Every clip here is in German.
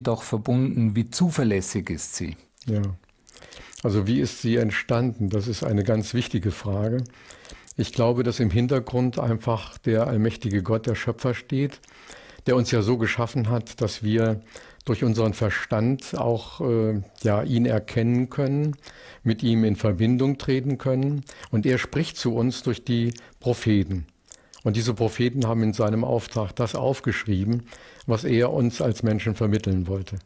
doch verbunden. Wie zuverlässig ist sie? Ja. Also wie ist sie entstanden? Das ist eine ganz wichtige Frage. Ich glaube, dass im Hintergrund einfach der allmächtige Gott, der Schöpfer steht, der uns ja so geschaffen hat, dass wir durch unseren Verstand auch äh, ja, ihn erkennen können, mit ihm in Verbindung treten können. Und er spricht zu uns durch die Propheten. Und diese Propheten haben in seinem Auftrag das aufgeschrieben, was er uns als Menschen vermitteln wollte.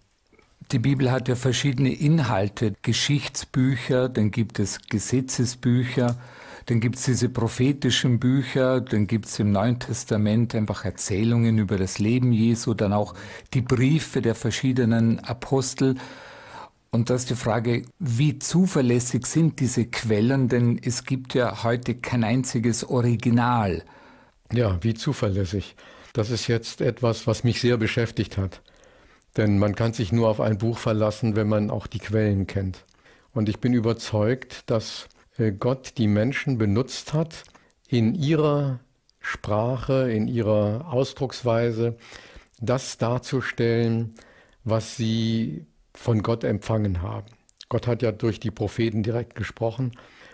Die Bibel hat ja verschiedene Inhalte, Geschichtsbücher, dann gibt es Gesetzesbücher, dann gibt es diese prophetischen Bücher, dann gibt es im Neuen Testament einfach Erzählungen über das Leben Jesu, dann auch die Briefe der verschiedenen Apostel. Und da ist die Frage, wie zuverlässig sind diese Quellen, denn es gibt ja heute kein einziges Original. Ja, wie zuverlässig. Das ist jetzt etwas, was mich sehr beschäftigt hat. Denn man kann sich nur auf ein Buch verlassen, wenn man auch die Quellen kennt. Und ich bin überzeugt, dass äh, Gott die Menschen benutzt hat, in ihrer Sprache, in ihrer Ausdrucksweise das darzustellen, was sie von Gott empfangen haben. Gott hat ja durch die Propheten direkt gesprochen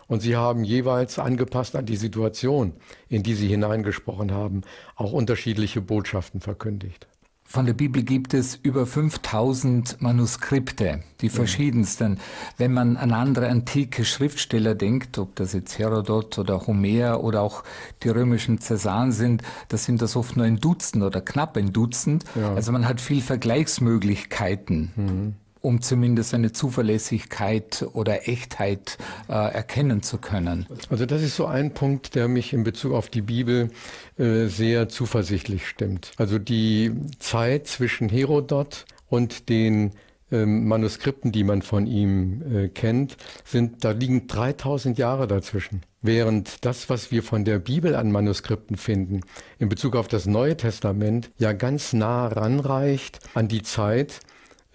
und sie haben jeweils angepasst an die Situation, in die sie hineingesprochen haben, auch unterschiedliche Botschaften verkündigt. Von der Bibel gibt es über 5000 Manuskripte, die verschiedensten. Wenn man an andere antike Schriftsteller denkt, ob das jetzt Herodot oder Homer oder auch die römischen Cäsaren sind, das sind das oft nur ein Dutzend oder knapp ein Dutzend. Ja. Also man hat viel Vergleichsmöglichkeiten. Mhm um zumindest eine Zuverlässigkeit oder Echtheit äh, erkennen zu können. Also das ist so ein Punkt, der mich in Bezug auf die Bibel äh, sehr zuversichtlich stimmt. Also die Zeit zwischen Herodot und den ähm, Manuskripten, die man von ihm äh, kennt, sind, da liegen 3000 Jahre dazwischen. Während das, was wir von der Bibel an Manuskripten finden, in Bezug auf das Neue Testament ja ganz nah ranreicht an die Zeit,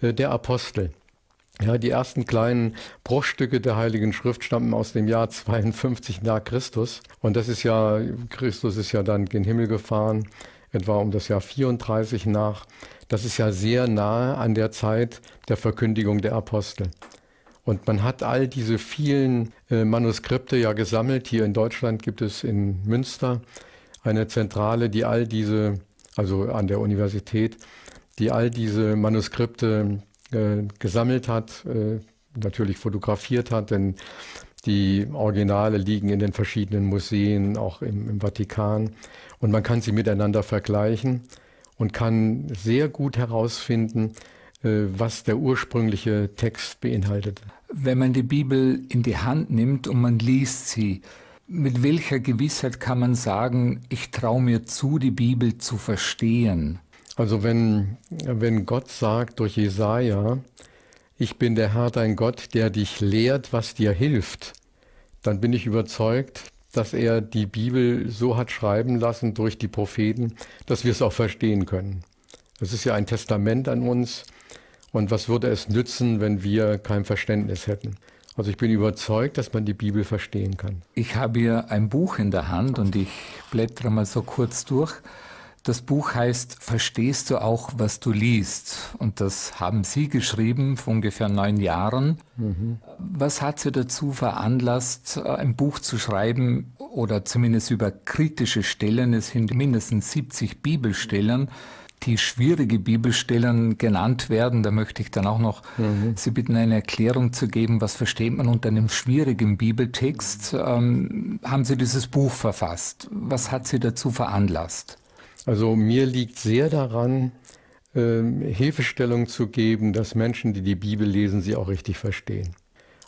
äh, der Apostel. Ja, die ersten kleinen Bruchstücke der Heiligen Schrift stammen aus dem Jahr 52 nach Christus. Und das ist ja, Christus ist ja dann gen Himmel gefahren, etwa um das Jahr 34 nach. Das ist ja sehr nahe an der Zeit der Verkündigung der Apostel. Und man hat all diese vielen äh, Manuskripte ja gesammelt. Hier in Deutschland gibt es in Münster eine Zentrale, die all diese, also an der Universität, die all diese Manuskripte äh, gesammelt hat, äh, natürlich fotografiert hat, denn die Originale liegen in den verschiedenen Museen, auch im, im Vatikan. Und man kann sie miteinander vergleichen und kann sehr gut herausfinden, äh, was der ursprüngliche Text beinhaltet. Wenn man die Bibel in die Hand nimmt und man liest sie, mit welcher Gewissheit kann man sagen, ich traue mir zu, die Bibel zu verstehen? Also wenn, wenn Gott sagt durch Jesaja, ich bin der Herr dein Gott, der dich lehrt, was dir hilft, dann bin ich überzeugt, dass er die Bibel so hat schreiben lassen durch die Propheten, dass wir es auch verstehen können. Es ist ja ein Testament an uns. Und was würde es nützen, wenn wir kein Verständnis hätten? Also ich bin überzeugt, dass man die Bibel verstehen kann. Ich habe hier ein Buch in der Hand und ich blättere mal so kurz durch. Das Buch heißt Verstehst du auch, was du liest? Und das haben Sie geschrieben vor ungefähr neun Jahren. Mhm. Was hat Sie dazu veranlasst, ein Buch zu schreiben oder zumindest über kritische Stellen? Es sind mindestens 70 Bibelstellen die schwierige Bibelstellen genannt werden. Da möchte ich dann auch noch mhm. Sie bitten, eine Erklärung zu geben, was versteht man unter einem schwierigen Bibeltext. Ähm, haben Sie dieses Buch verfasst? Was hat Sie dazu veranlasst? Also mir liegt sehr daran, ähm, Hilfestellung zu geben, dass Menschen, die die Bibel lesen, sie auch richtig verstehen.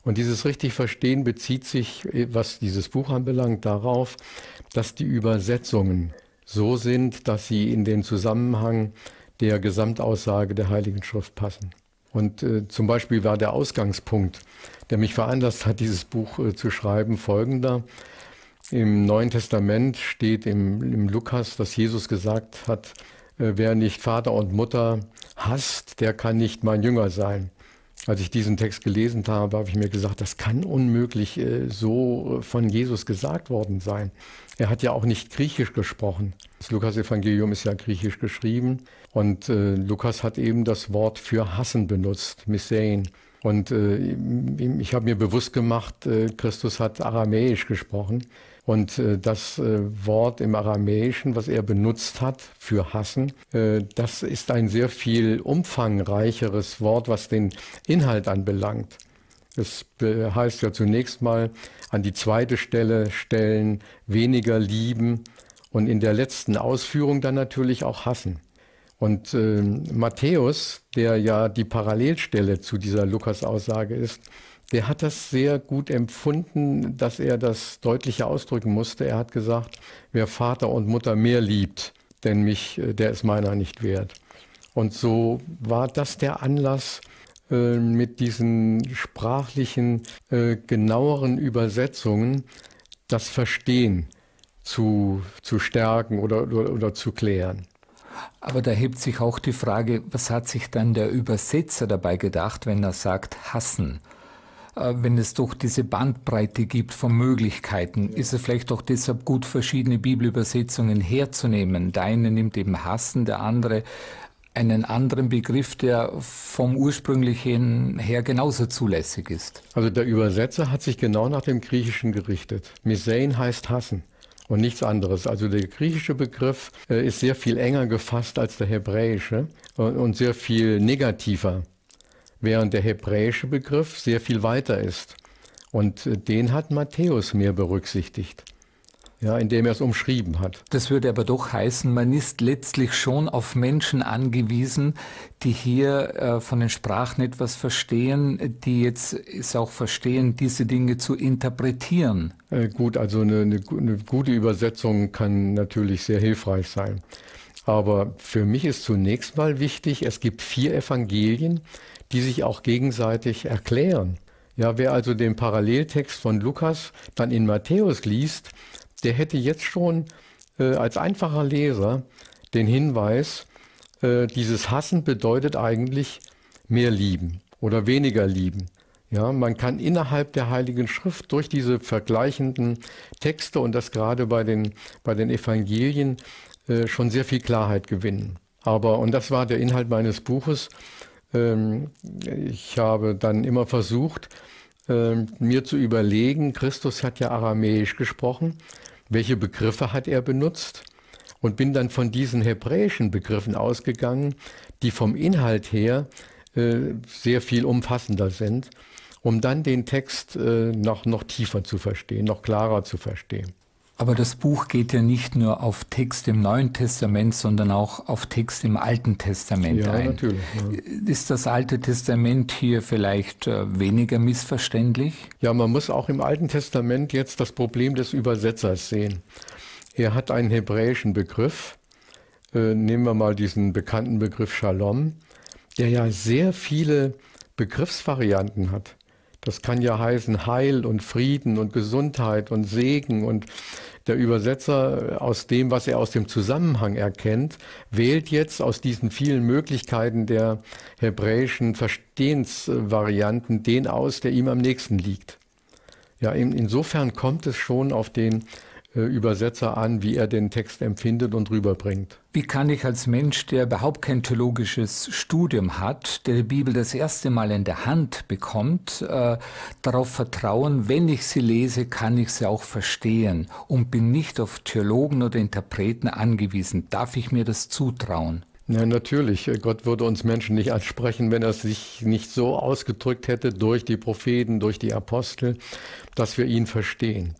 Und dieses richtig Verstehen bezieht sich, äh, was dieses Buch anbelangt, darauf, dass die Übersetzungen so sind, dass sie in den Zusammenhang der Gesamtaussage der Heiligen Schrift passen. Und äh, zum Beispiel war der Ausgangspunkt, der mich veranlasst hat, dieses Buch äh, zu schreiben, folgender. Im Neuen Testament steht im, im Lukas, dass Jesus gesagt hat, äh, wer nicht Vater und Mutter hasst, der kann nicht mein Jünger sein. Als ich diesen Text gelesen habe, habe ich mir gesagt, das kann unmöglich äh, so äh, von Jesus gesagt worden sein. Er hat ja auch nicht griechisch gesprochen. Das Lukas-Evangelium ist ja griechisch geschrieben und Lukas hat eben das Wort für hassen benutzt, Missein. Und ich habe mir bewusst gemacht, Christus hat aramäisch gesprochen. Und äh, das äh, Wort im Aramäischen, was er benutzt hat für hassen, äh, das ist ein sehr viel umfangreicheres Wort, was den Inhalt anbelangt. Es äh, heißt ja zunächst mal an die zweite Stelle stellen, weniger lieben und in der letzten Ausführung dann natürlich auch hassen. Und äh, Matthäus, der ja die Parallelstelle zu dieser Lukas-Aussage ist, der hat das sehr gut empfunden, dass er das deutlicher ausdrücken musste. Er hat gesagt, wer Vater und Mutter mehr liebt, denn mich, äh, der ist meiner nicht wert. Und so war das der Anlass, äh, mit diesen sprachlichen, äh, genaueren Übersetzungen das Verstehen zu, zu stärken oder, oder, oder zu klären. Aber da hebt sich auch die Frage, was hat sich dann der Übersetzer dabei gedacht, wenn er sagt hassen? Äh, wenn es doch diese Bandbreite gibt von Möglichkeiten, ist es vielleicht auch deshalb gut, verschiedene Bibelübersetzungen herzunehmen. Der eine nimmt eben Hassen, der andere einen anderen Begriff, der vom ursprünglichen her genauso zulässig ist. Also der Übersetzer hat sich genau nach dem Griechischen gerichtet. Misein heißt hassen und nichts anderes. Also der griechische Begriff äh, ist sehr viel enger gefasst als der hebräische und sehr viel negativer während der hebräische Begriff sehr viel weiter ist. Und äh, den hat Matthäus mehr berücksichtigt. Ja, indem er es umschrieben hat. Das würde aber doch heißen, man ist letztlich schon auf Menschen angewiesen, die hier äh, von den Sprachen etwas verstehen, die jetzt es auch verstehen, diese Dinge zu interpretieren. Äh, gut, also eine, eine, eine gute Übersetzung kann natürlich sehr hilfreich sein. Aber für mich ist zunächst mal wichtig, es gibt vier Evangelien, die sich auch gegenseitig erklären. Ja, wer also den Paralleltext von Lukas dann in Matthäus liest, der hätte jetzt schon äh, als einfacher Leser den Hinweis, äh, dieses Hassen bedeutet eigentlich mehr lieben oder weniger lieben. Ja, man kann innerhalb der Heiligen Schrift durch diese vergleichenden Texte und das gerade bei den, bei den Evangelien äh, schon sehr viel Klarheit gewinnen. Aber, und das war der Inhalt meines Buches, ähm, ich habe dann immer versucht, ähm, mir zu überlegen, Christus hat ja aramäisch gesprochen, welche Begriffe hat er benutzt? Und bin dann von diesen hebräischen Begriffen ausgegangen, die vom Inhalt her äh, sehr viel umfassender sind, um dann den Text äh, noch, noch tiefer zu verstehen, noch klarer zu verstehen. Aber das Buch geht ja nicht nur auf Text im Neuen Testament, sondern auch auf Text im Alten Testament ja, ein. Natürlich, ja. Ist das Alte Testament hier vielleicht äh, weniger missverständlich? Ja, man muss auch im Alten Testament jetzt das Problem des Übersetzers sehen. Er hat einen hebräischen Begriff. Äh, nehmen wir mal diesen bekannten Begriff Shalom, der ja sehr viele Begriffsvarianten hat. Das kann ja heißen Heil und Frieden und Gesundheit und Segen. Und der Übersetzer aus dem, was er aus dem Zusammenhang erkennt, wählt jetzt aus diesen vielen Möglichkeiten der hebräischen Verstehensvarianten den aus, der ihm am nächsten liegt. Ja, insofern kommt es schon auf den äh, Übersetzer an, wie er den Text empfindet und rüberbringt. Wie kann ich als Mensch, der überhaupt kein theologisches Studium hat, der die Bibel das erste Mal in der Hand bekommt, äh, darauf vertrauen, wenn ich sie lese, kann ich sie auch verstehen und bin nicht auf Theologen oder Interpreten angewiesen? Darf ich mir das zutrauen? ja, natürlich. Äh, Gott würde uns Menschen nicht ansprechen, wenn er sich nicht so ausgedrückt hätte durch die Propheten, durch die Apostel, dass wir ihn verstehen.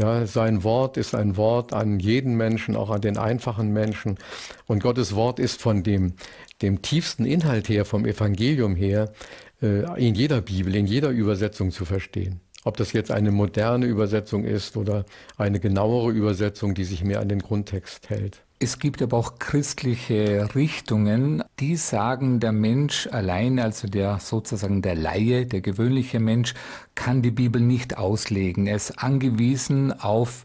Ja, sein Wort ist ein Wort an jeden Menschen, auch an den einfachen Menschen. Und Gottes Wort ist von dem, dem tiefsten Inhalt her, vom Evangelium her, äh, in jeder Bibel, in jeder Übersetzung zu verstehen. Ob das jetzt eine moderne Übersetzung ist oder eine genauere Übersetzung, die sich mehr an den Grundtext hält. Es gibt aber auch christliche Richtungen, die sagen, der Mensch allein, also der sozusagen der Laie, der gewöhnliche Mensch, kann die Bibel nicht auslegen. Er ist angewiesen auf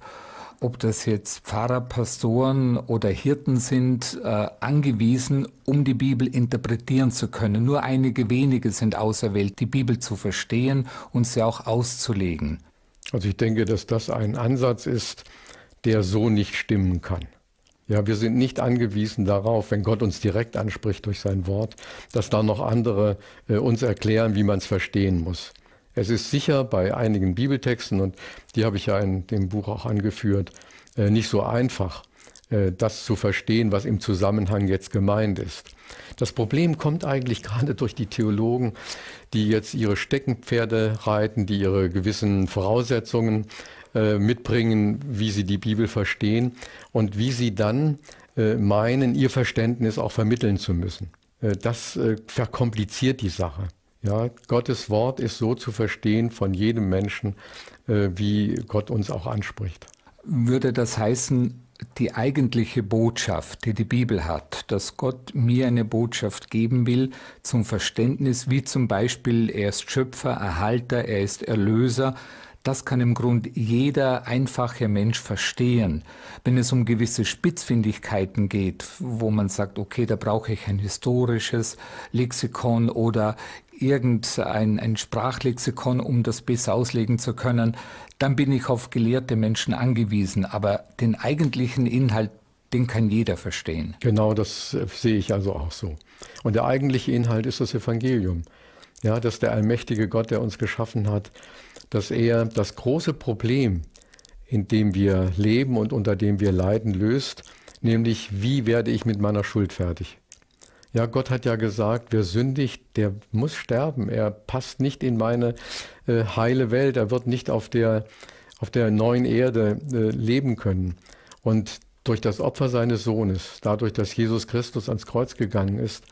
ob das jetzt Pfarrer, Pastoren oder Hirten sind, äh, angewiesen, um die Bibel interpretieren zu können. Nur einige wenige sind auserwählt, die Bibel zu verstehen und sie auch auszulegen. Also ich denke, dass das ein Ansatz ist, der so nicht stimmen kann. Ja, wir sind nicht angewiesen darauf, wenn Gott uns direkt anspricht durch sein Wort, dass da noch andere äh, uns erklären, wie man es verstehen muss. Es ist sicher bei einigen Bibeltexten, und die habe ich ja in dem Buch auch angeführt, äh, nicht so einfach, äh, das zu verstehen, was im Zusammenhang jetzt gemeint ist. Das Problem kommt eigentlich gerade durch die Theologen, die jetzt ihre Steckenpferde reiten, die ihre gewissen Voraussetzungen äh, mitbringen, wie sie die Bibel verstehen und wie sie dann äh, meinen, ihr Verständnis auch vermitteln zu müssen. Äh, das verkompliziert die Sache. Ja, Gottes Wort ist so zu verstehen von jedem Menschen, wie Gott uns auch anspricht. Würde das heißen, die eigentliche Botschaft, die die Bibel hat, dass Gott mir eine Botschaft geben will zum Verständnis, wie zum Beispiel er ist Schöpfer, Erhalter, er ist Erlöser, das kann im Grund jeder einfache Mensch verstehen. Wenn es um gewisse Spitzfindigkeiten geht, wo man sagt, okay, da brauche ich ein historisches Lexikon oder irgendein ein Sprachlexikon, um das besser auslegen zu können, dann bin ich auf gelehrte Menschen angewiesen. Aber den eigentlichen Inhalt, den kann jeder verstehen. Genau, das äh, sehe ich also auch so. Und der eigentliche Inhalt ist das Evangelium. Ja, dass der allmächtige Gott, der uns geschaffen hat, dass er das große Problem, in dem wir leben und unter dem wir leiden, löst, nämlich wie werde ich mit meiner Schuld fertig? Ja, Gott hat ja gesagt, wer sündigt, der muss sterben. Er passt nicht in meine äh, heile Welt. Er wird nicht auf der, auf der neuen Erde äh, leben können. Und durch das Opfer seines Sohnes, dadurch, dass Jesus Christus ans Kreuz gegangen ist,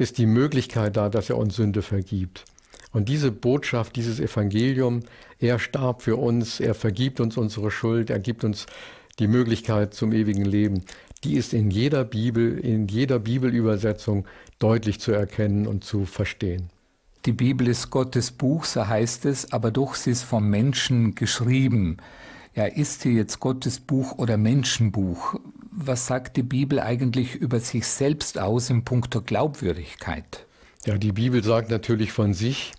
ist die Möglichkeit da, dass er uns Sünde vergibt. Und diese Botschaft, dieses Evangelium, er starb für uns, er vergibt uns unsere Schuld, er gibt uns die Möglichkeit zum ewigen Leben, die ist in jeder Bibel, in jeder Bibelübersetzung deutlich zu erkennen und zu verstehen. Die Bibel ist Gottes Buch, so heißt es, aber doch sie ist vom Menschen geschrieben. Ja, ist hier jetzt Gottes Buch oder Menschenbuch? was sagt die Bibel eigentlich über sich selbst aus im Punkto Glaubwürdigkeit? Ja, die Bibel sagt natürlich von sich,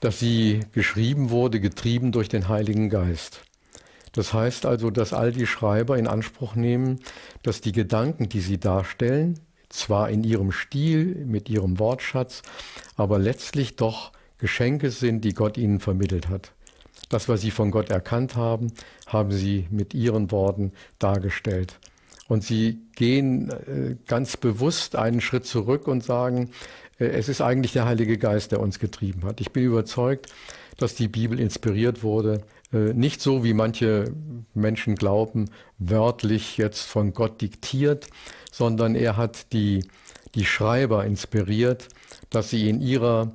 dass sie geschrieben wurde, getrieben durch den Heiligen Geist. Das heißt also, dass all die Schreiber in Anspruch nehmen, dass die Gedanken, die sie darstellen, zwar in ihrem Stil, mit ihrem Wortschatz, aber letztlich doch Geschenke sind, die Gott ihnen vermittelt hat. Das, was sie von Gott erkannt haben, haben sie mit ihren Worten dargestellt. Und sie gehen äh, ganz bewusst einen Schritt zurück und sagen, äh, es ist eigentlich der Heilige Geist, der uns getrieben hat. Ich bin überzeugt, dass die Bibel inspiriert wurde, äh, nicht so, wie manche Menschen glauben, wörtlich jetzt von Gott diktiert, sondern er hat die, die Schreiber inspiriert, dass sie in ihrer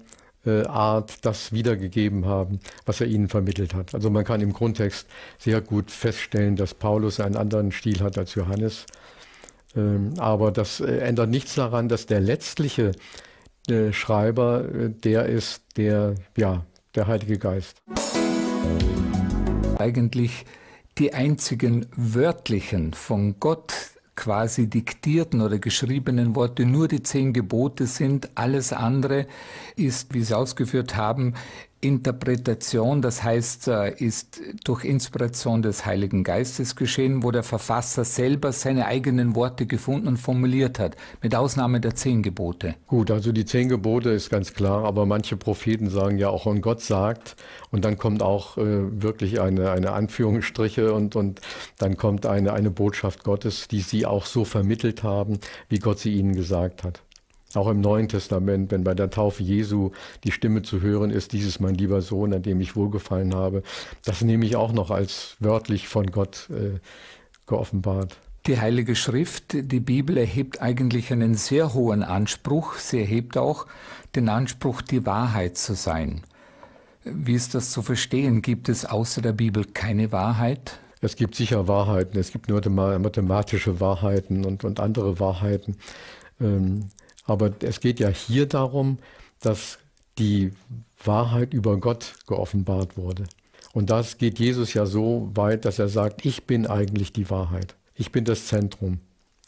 äh, Art das wiedergegeben haben, was er ihnen vermittelt hat. Also man kann im Grundtext sehr gut feststellen, dass Paulus einen anderen Stil hat als Johannes. Ähm, aber das äh, ändert nichts daran, dass der letztliche äh, Schreiber der ist, der, ja, der Heilige Geist. Eigentlich die einzigen wörtlichen von Gott quasi diktierten oder geschriebenen Worte nur die zehn Gebote sind. Alles andere ist, wie Sie ausgeführt haben, Interpretation, das heißt, äh, ist durch Inspiration des Heiligen Geistes geschehen, wo der Verfasser selber seine eigenen Worte gefunden und formuliert hat, mit Ausnahme der zehn Gebote. Gut, also die zehn Gebote ist ganz klar, aber manche Propheten sagen ja auch, und Gott sagt, und dann kommt auch äh, wirklich eine, eine Anführungsstriche und, und dann kommt eine, eine Botschaft Gottes, die sie auch so vermittelt haben, wie Gott sie ihnen gesagt hat. Auch im Neuen Testament, wenn bei der Taufe Jesu die Stimme zu hören ist, dieses mein lieber Sohn, an dem ich wohlgefallen habe. Das nehme ich auch noch als wörtlich von Gott äh, geoffenbart. Die Heilige Schrift, die Bibel erhebt eigentlich einen sehr hohen Anspruch. Sie erhebt auch den Anspruch, die Wahrheit zu sein. Wie ist das zu verstehen? Gibt es außer der Bibel keine Wahrheit? Es gibt sicher Wahrheiten, es gibt nur mathematische Wahrheiten und, und andere Wahrheiten. Ähm, aber es geht ja hier darum, dass die Wahrheit über Gott geoffenbart wurde. Und das geht Jesus ja so weit, dass er sagt, ich bin eigentlich die Wahrheit. Ich bin das Zentrum.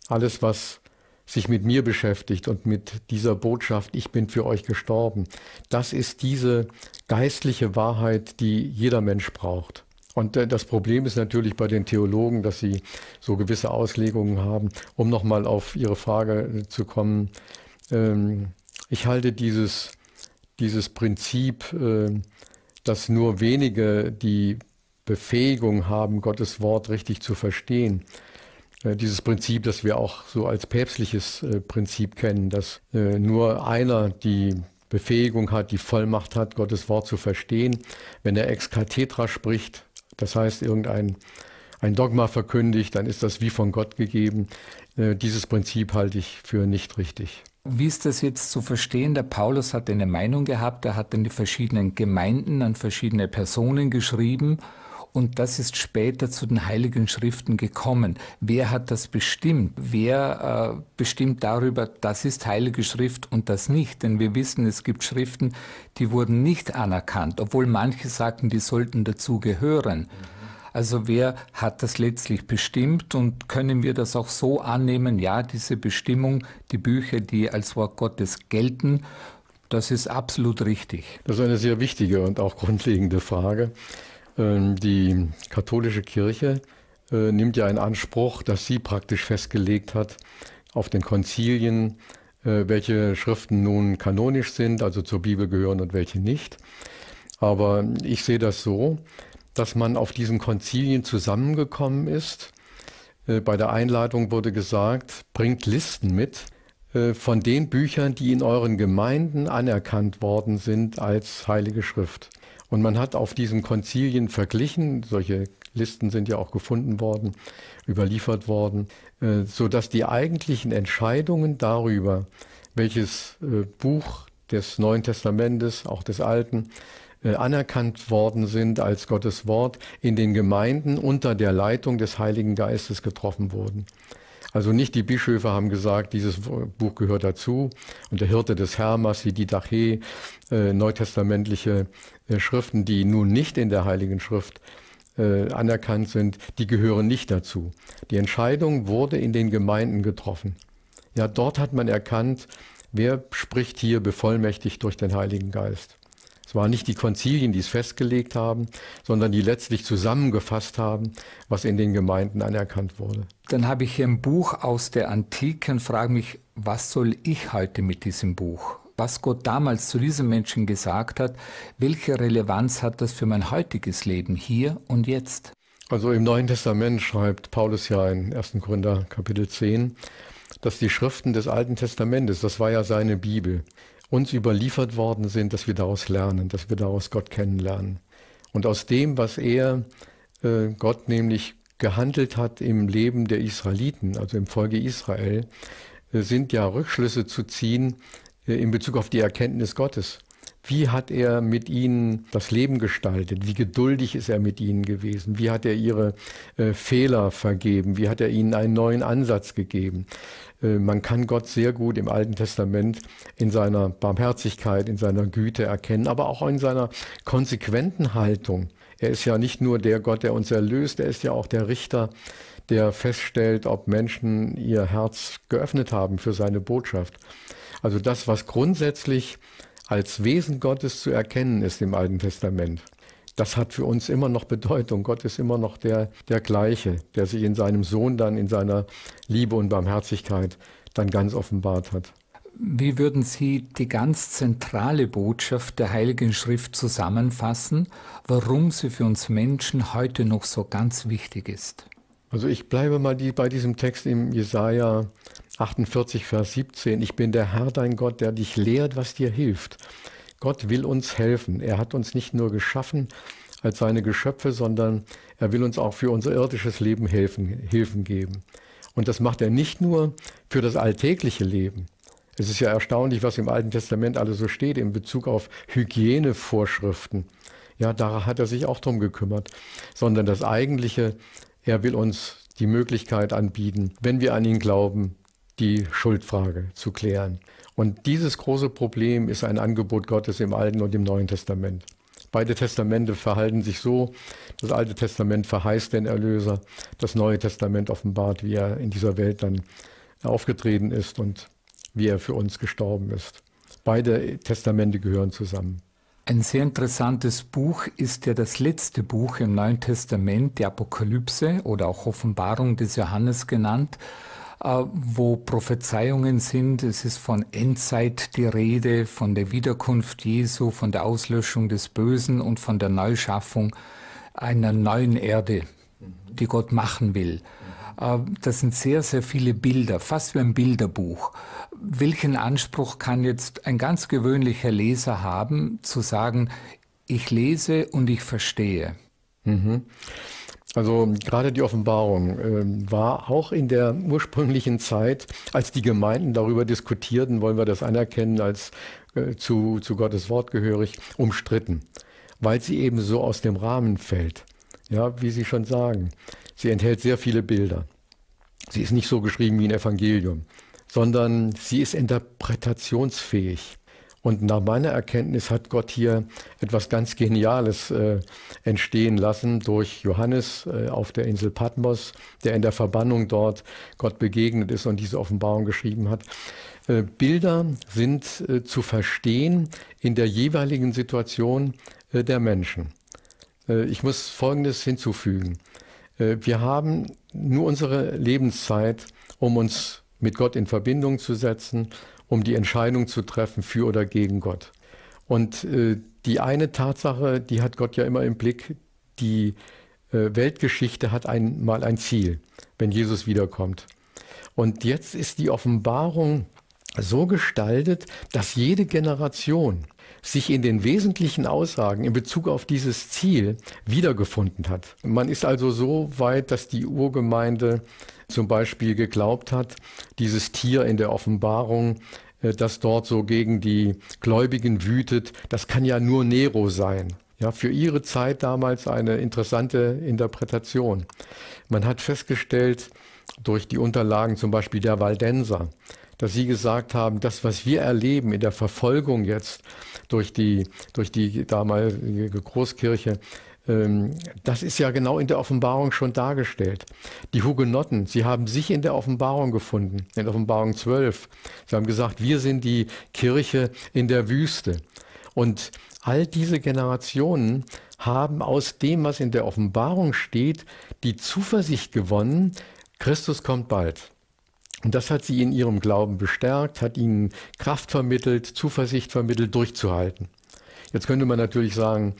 Alles, was sich mit mir beschäftigt und mit dieser Botschaft, ich bin für euch gestorben, das ist diese geistliche Wahrheit, die jeder Mensch braucht. Und äh, das Problem ist natürlich bei den Theologen, dass sie so gewisse Auslegungen haben. Um nochmal auf Ihre Frage äh, zu kommen, ähm, ich halte dieses, dieses Prinzip, äh, dass nur wenige die Befähigung haben, Gottes Wort richtig zu verstehen, äh, dieses Prinzip, das wir auch so als päpstliches äh, Prinzip kennen, dass äh, nur einer die Befähigung hat, die Vollmacht hat, Gottes Wort zu verstehen, wenn er ex cathedra spricht, das heißt irgendein ein Dogma verkündigt, dann ist das wie von Gott gegeben. Äh, dieses Prinzip halte ich für nicht richtig. Wie ist das jetzt zu verstehen? Der Paulus hat eine Meinung gehabt, er hat in die verschiedenen Gemeinden an verschiedene Personen geschrieben und das ist später zu den heiligen Schriften gekommen. Wer hat das bestimmt? Wer äh, bestimmt darüber, das ist heilige Schrift und das nicht? Denn wir wissen, es gibt Schriften, die wurden nicht anerkannt, obwohl manche sagten, die sollten dazu gehören. Mhm. Also wer hat das letztlich bestimmt und können wir das auch so annehmen, ja, diese Bestimmung, die Bücher, die als Wort Gottes gelten, das ist absolut richtig. Das ist eine sehr wichtige und auch grundlegende Frage. Ähm, die katholische Kirche äh, nimmt ja in Anspruch, dass sie praktisch festgelegt hat auf den Konzilien, äh, welche Schriften nun kanonisch sind, also zur Bibel gehören und welche nicht. Aber ich sehe das so, dass man auf diesen Konzilien zusammengekommen ist. Äh, bei der Einladung wurde gesagt, bringt Listen mit äh, von den Büchern, die in euren Gemeinden anerkannt worden sind als Heilige Schrift. Und man hat auf diesen Konzilien verglichen, solche Listen sind ja auch gefunden worden, überliefert worden, äh, so dass die eigentlichen Entscheidungen darüber, welches Buch des Neuen Testamentes, auch des Alten, äh, anerkannt worden sind als Gottes Wort, in den Gemeinden unter der Leitung des Heiligen Geistes getroffen wurden. Also nicht die Bischöfe haben gesagt, dieses Buch gehört dazu und der Hirte des Hermas, die Didache, äh, neutestamentliche äh, Schriften, die nun nicht in der Heiligen Schrift äh, anerkannt sind, die gehören nicht dazu. Die Entscheidung wurde in den Gemeinden getroffen. Ja, dort hat man erkannt, wer spricht hier bevollmächtigt durch den Heiligen Geist. Es waren nicht die Konzilien, die es festgelegt haben, sondern die letztlich zusammengefasst haben, was in den Gemeinden anerkannt wurde. Dann habe ich hier ein Buch aus der Antike und frage mich, was soll ich heute mit diesem Buch? Was Gott damals zu diesem Menschen gesagt hat, welche Relevanz hat das für mein heutiges Leben hier und jetzt? Also im Neuen Testament schreibt Paulus ja in 1. Korinther Kapitel 10, dass die Schriften des Alten Testamentes, das war ja seine Bibel, uns überliefert worden sind, dass wir daraus lernen, dass wir daraus Gott kennenlernen. Und aus dem, was er, äh, Gott nämlich gehandelt hat im Leben der Israeliten, also im Folge Israel, äh, sind ja Rückschlüsse zu ziehen äh, in Bezug auf die Erkenntnis Gottes. Wie hat er mit ihnen das Leben gestaltet? Wie geduldig ist er mit ihnen gewesen? Wie hat er ihre äh, Fehler vergeben? Wie hat er ihnen einen neuen Ansatz gegeben? Äh, man kann Gott sehr gut im Alten Testament in seiner Barmherzigkeit, in seiner Güte erkennen, aber auch in seiner konsequenten Haltung. Er ist ja nicht nur der Gott, der uns erlöst, er ist ja auch der Richter, der feststellt, ob Menschen ihr Herz geöffnet haben für seine Botschaft. Also das, was grundsätzlich als Wesen Gottes zu erkennen ist im Alten Testament. Das hat für uns immer noch Bedeutung. Gott ist immer noch der, der gleiche, der sich in seinem Sohn dann in seiner Liebe und Barmherzigkeit dann ganz offenbart hat. Wie würden Sie die ganz zentrale Botschaft der Heiligen Schrift zusammenfassen, warum sie für uns Menschen heute noch so ganz wichtig ist? Also ich bleibe mal die, bei diesem Text im Jesaja 48, Vers 17, ich bin der Herr dein Gott, der dich lehrt, was dir hilft. Gott will uns helfen. Er hat uns nicht nur geschaffen als seine Geschöpfe, sondern er will uns auch für unser irdisches Leben helfen, Hilfen geben. Und das macht er nicht nur für das alltägliche Leben. Es ist ja erstaunlich, was im Alten Testament alles so steht in Bezug auf Hygienevorschriften. Ja, da hat er sich auch drum gekümmert, sondern das eigentliche, er will uns die Möglichkeit anbieten, wenn wir an ihn glauben, die Schuldfrage zu klären. Und dieses große Problem ist ein Angebot Gottes im Alten und im Neuen Testament. Beide Testamente verhalten sich so. Das Alte Testament verheißt den Erlöser. Das Neue Testament offenbart, wie er in dieser Welt dann aufgetreten ist und wie er für uns gestorben ist. Beide Testamente gehören zusammen. Ein sehr interessantes Buch ist ja das letzte Buch im Neuen Testament, die Apokalypse oder auch Offenbarung des Johannes genannt. Äh, wo Prophezeiungen sind. Es ist von Endzeit die Rede, von der Wiederkunft Jesu, von der Auslöschung des Bösen und von der Neuschaffung einer neuen Erde, die Gott machen will. Äh, das sind sehr, sehr viele Bilder, fast wie ein Bilderbuch. Welchen Anspruch kann jetzt ein ganz gewöhnlicher Leser haben, zu sagen, ich lese und ich verstehe? Mhm. Also gerade die Offenbarung ähm, war auch in der ursprünglichen Zeit, als die Gemeinden darüber diskutierten, wollen wir das anerkennen als äh, zu, zu Gottes Wort gehörig, umstritten, weil sie eben so aus dem Rahmen fällt. Ja, wie Sie schon sagen, sie enthält sehr viele Bilder. Sie ist nicht so geschrieben wie ein Evangelium, sondern sie ist interpretationsfähig. Und nach meiner Erkenntnis hat Gott hier etwas ganz Geniales äh, entstehen lassen durch Johannes äh, auf der Insel Patmos, der in der Verbannung dort Gott begegnet ist und diese Offenbarung geschrieben hat. Äh, Bilder sind äh, zu verstehen in der jeweiligen Situation äh, der Menschen. Äh, ich muss Folgendes hinzufügen. wir haben nur unsere Lebenszeit, um uns mit Gott in Verbindung zu setzen, um die Entscheidung zu treffen für oder gegen Gott. Und äh, die eine Tatsache, die hat Gott ja immer im Blick, die äh, Weltgeschichte hat einmal ein Ziel, wenn Jesus wiederkommt. Und jetzt ist die Offenbarung so gestaltet, dass jede Generation sich in den wesentlichen Aussagen in Bezug auf dieses Ziel wiedergefunden hat. Man ist also so weit, dass die Urgemeinde zum Beispiel geglaubt hat, dieses Tier in der Offenbarung, äh, das dort so gegen die Gläubigen wütet, das kann ja nur Nero sein. Ja, für ihre Zeit damals eine interessante Interpretation. Man hat festgestellt, durch die Unterlagen zum Beispiel der Waldenser, dass sie gesagt haben, das, was wir erleben in der Verfolgung jetzt durch die, durch die damalige Großkirche, ähm, das ist ja genau in der Offenbarung schon dargestellt. Die Hugenotten, sie haben sich in der Offenbarung gefunden, in Offenbarung 12. Sie haben gesagt, wir sind die Kirche in der Wüste. Und all diese Generationen haben aus dem, was in der Offenbarung steht, die Zuversicht gewonnen, Christus kommt bald. Und das hat sie in ihrem Glauben bestärkt, hat ihnen Kraft vermittelt, Zuversicht vermittelt, durchzuhalten. Jetzt könnte man natürlich sagen,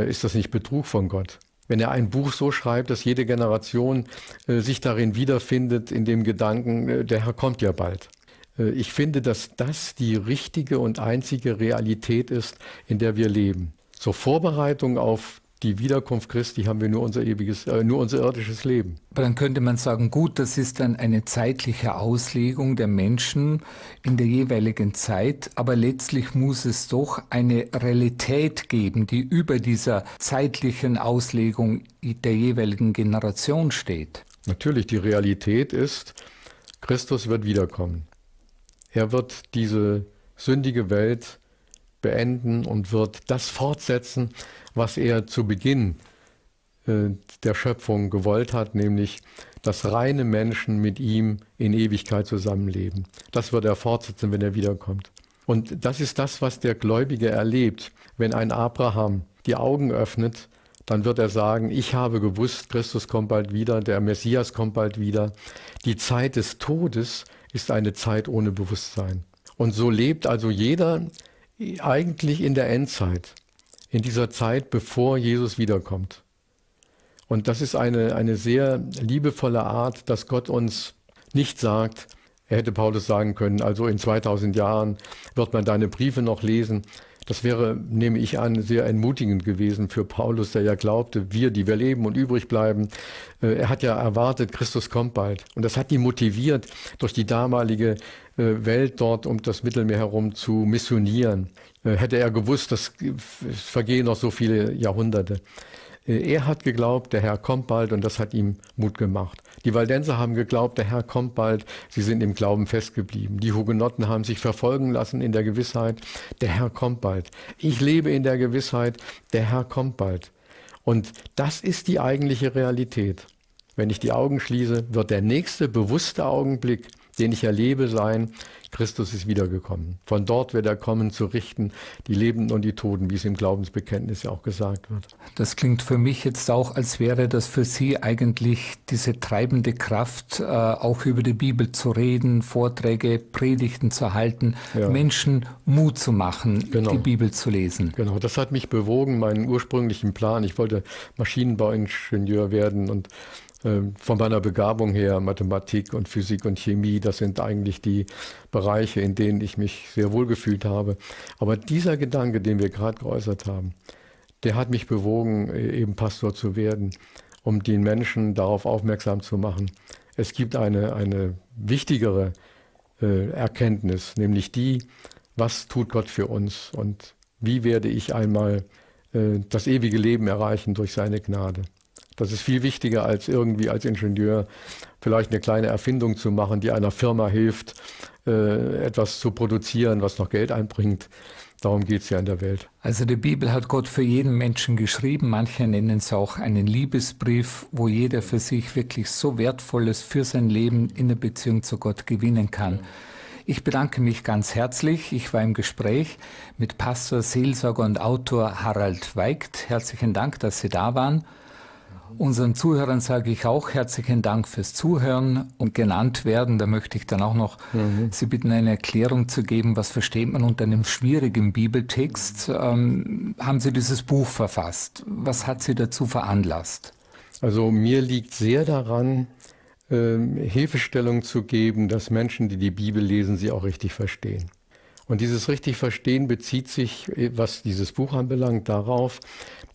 äh, ist das nicht Betrug von Gott? Wenn er ein Buch so schreibt, dass jede Generation äh, sich darin wiederfindet, in dem Gedanken, äh, der Herr kommt ja bald. Ich finde, dass das die richtige und einzige Realität ist, in der wir leben. Zur Vorbereitung auf die Wiederkunft Christi haben wir nur unser ewiges, äh, nur unser irdisches Leben. Aber dann könnte man sagen, gut, das ist dann eine zeitliche Auslegung der Menschen in der jeweiligen Zeit, aber letztlich muss es doch eine Realität geben, die über dieser zeitlichen Auslegung der jeweiligen Generation steht. Natürlich, die Realität ist, Christus wird wiederkommen. Er wird diese sündige Welt beenden und wird das fortsetzen, was er zu Beginn äh, der Schöpfung gewollt hat, nämlich dass reine Menschen mit ihm in Ewigkeit zusammenleben. Das wird er fortsetzen, wenn er wiederkommt. Und das ist das, was der Gläubige erlebt. Wenn ein Abraham die Augen öffnet, dann wird er sagen, ich habe gewusst, Christus kommt bald wieder, der Messias kommt bald wieder. Die Zeit des Todes ist eine Zeit ohne Bewusstsein. Und so lebt also jeder eigentlich in der Endzeit, in dieser Zeit, bevor Jesus wiederkommt. Und das ist eine, eine sehr liebevolle Art, dass Gott uns nicht sagt, er hätte Paulus sagen können, also in 2000 Jahren wird man deine Briefe noch lesen, das wäre, nehme ich an, sehr entmutigend gewesen für Paulus, der ja glaubte, wir, die wir leben und übrig bleiben. Äh, er hat ja erwartet, Christus kommt bald. Und das hat ihn motiviert, durch die damalige äh, Welt dort um das Mittelmeer herum zu missionieren. Äh, hätte er gewusst, das vergehen noch so viele Jahrhunderte. Er hat geglaubt, der Herr kommt bald und das hat ihm Mut gemacht. Die Waldenser haben geglaubt, der Herr kommt bald. Sie sind im Glauben festgeblieben. Die Hugenotten haben sich verfolgen lassen in der Gewissheit, der Herr kommt bald. Ich lebe in der Gewissheit, der Herr kommt bald. Und das ist die eigentliche Realität. Wenn ich die Augen schließe, wird der nächste bewusste Augenblick, den ich erlebe, sein, Christus ist wiedergekommen. Von dort wird er kommen, zu richten die Lebenden und die Toten, wie es im Glaubensbekenntnis ja auch gesagt wird. Das klingt für mich jetzt auch, als wäre das für Sie eigentlich diese treibende Kraft, äh, auch über die Bibel zu reden, Vorträge, Predigten zu halten, ja. Menschen Mut zu machen, genau. die Bibel zu lesen. Genau, das hat mich bewogen, meinen ursprünglichen Plan. Ich wollte Maschinenbauingenieur werden und ähm, von meiner Begabung her, Mathematik und Physik und Chemie, das sind eigentlich die Bereiche, in denen ich mich sehr wohl gefühlt habe. Aber dieser Gedanke, den wir gerade geäußert haben, der hat mich bewogen, e-, eben Pastor zu werden, um den Menschen darauf aufmerksam zu machen. Es gibt eine, eine wichtigere äh, Erkenntnis, nämlich die, was tut Gott für uns und wie werde ich einmal äh, das ewige Leben erreichen durch seine Gnade. Das ist viel wichtiger als irgendwie als Ingenieur vielleicht eine kleine Erfindung zu machen, die einer Firma hilft, äh, etwas zu produzieren, was noch Geld einbringt. Darum geht es ja in der Welt. Also die Bibel hat Gott für jeden Menschen geschrieben. Manche nennen es auch einen Liebesbrief, wo jeder für sich wirklich so Wertvolles für sein Leben in der Beziehung zu Gott gewinnen kann. Ich bedanke mich ganz herzlich. Ich war im Gespräch mit Pastor, Seelsorger und Autor Harald Weigt. Herzlichen Dank, dass Sie da waren. Unseren Zuhörern sage ich auch herzlichen Dank fürs Zuhören und genannt werden. Da möchte ich dann auch noch mhm. Sie bitten, eine Erklärung zu geben, was versteht man unter einem schwierigen Bibeltext. Ähm, haben Sie dieses Buch verfasst? Was hat Sie dazu veranlasst? Also mir liegt sehr daran, ähm, Hilfestellung zu geben, dass Menschen, die die Bibel lesen, sie auch richtig verstehen. Und dieses richtig Verstehen bezieht sich, äh, was dieses Buch anbelangt, darauf,